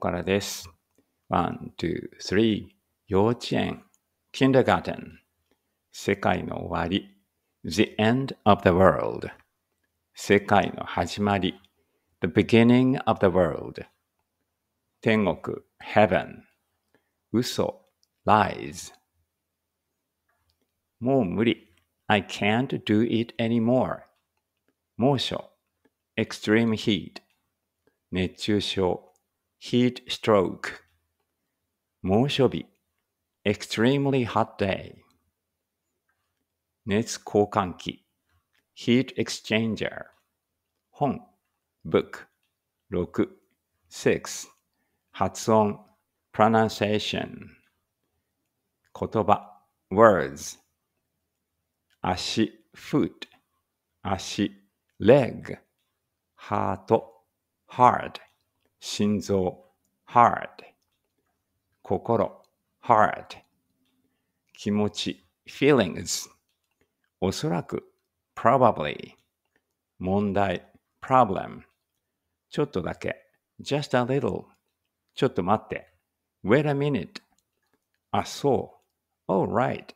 からです。1、2、3幼稚園 Kindergarten 世界の終わり The end of the world 世界の始まり The beginning of the world 天国 Heaven 嘘 Lies もう無理 I can't do it anymore 猛暑 Extreme heat 熱中症 heat stroke 猛暑日 extremely hot day 熱交換器 heat exchanger 本 book 六 six 発音 pronunciation 言葉 words 足 foot 足 leg ハート hard 心臓 heart 心 heart 気持ち feelings おそらく probably 問題 problem ちょっとだけ just a little ちょっと待って wait a minute あそう alright